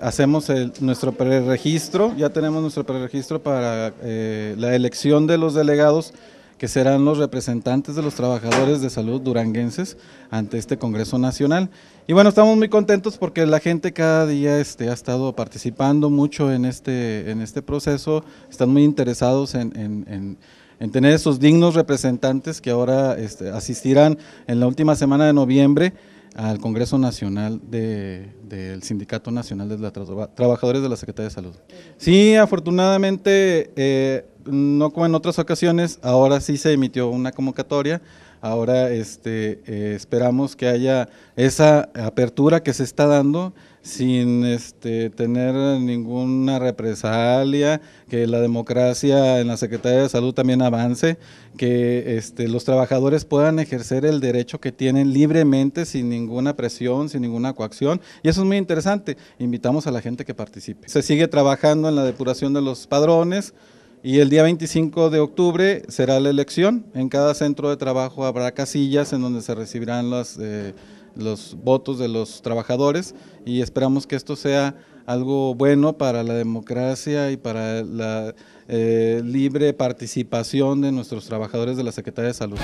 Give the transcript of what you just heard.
hacemos nuestro preregistro, ya tenemos nuestro preregistro para eh, la elección de los delegados que serán los representantes de los trabajadores de salud duranguenses ante este Congreso Nacional. Y bueno, estamos muy contentos porque la gente cada día este, ha estado participando mucho en este, en este proceso, están muy interesados en, tener esos dignos representantes que ahora este, asistirán en la última semana de noviembre al Congreso Nacional de, del Sindicato Nacional de Trabajadores de la Secretaría de Salud. Sí, afortunadamente, eh, no como en otras ocasiones, ahora sí se emitió una convocatoria, ahora este, eh, esperamos que haya esa apertura que se está dando sin este, tener ninguna represalia, que la democracia en la Secretaría de Salud también avance, que este, los trabajadores puedan ejercer el derecho que tienen libremente, sin ninguna presión, sin ninguna coacción. Y eso es muy interesante. Invitamos a la gente que participe. Se sigue trabajando en la depuración de los padrones y el día 25 de octubre será la elección. En cada centro de trabajo habrá casillas en donde se recibirán eh, los votos de los trabajadores y esperamos que esto sea algo bueno para la democracia y para la eh, libre participación de nuestros trabajadores de la Secretaría de Salud.